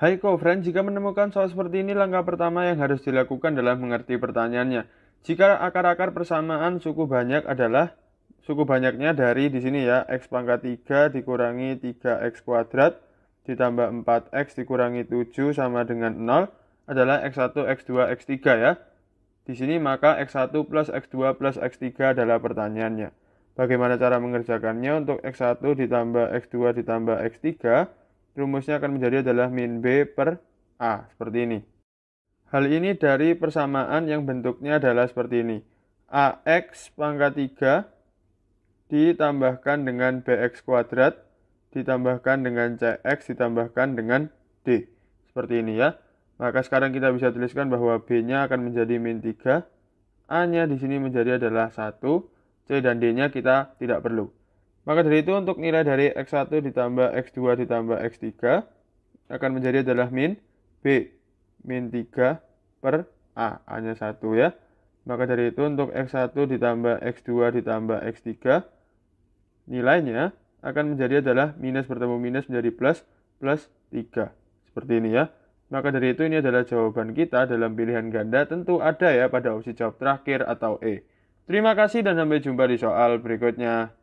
Hai Kofren, jika menemukan soal seperti ini, langkah pertama yang harus dilakukan adalah mengerti pertanyaannya. Jika akar-akar persamaan suku banyak adalah suku banyaknya dari di sini ya, x pangkat 3 dikurangi 3x kuadrat ditambah 4x dikurangi 7 sama dengan 0 adalah x1, x2, x3 ya. Di sini maka x1 plus x2 plus x3 adalah pertanyaannya. Bagaimana cara mengerjakannya untuk x1 ditambah x2 ditambah x3? rumusnya akan menjadi adalah min B per A, seperti ini. Hal ini dari persamaan yang bentuknya adalah seperti ini. AX pangkat 3 ditambahkan dengan BX kuadrat ditambahkan dengan CX ditambahkan dengan D. Seperti ini ya. Maka sekarang kita bisa tuliskan bahwa B-nya akan menjadi min 3, A-nya di sini menjadi adalah 1, C dan D-nya kita tidak perlu. Maka dari itu untuk nilai dari X1 ditambah X2 ditambah X3 akan menjadi adalah min B min 3 per A. Hanya satu ya. Maka dari itu untuk X1 ditambah X2 ditambah X3 nilainya akan menjadi adalah minus bertemu minus menjadi plus plus 3. Seperti ini ya. Maka dari itu ini adalah jawaban kita dalam pilihan ganda tentu ada ya pada opsi jawab terakhir atau E. Terima kasih dan sampai jumpa di soal berikutnya.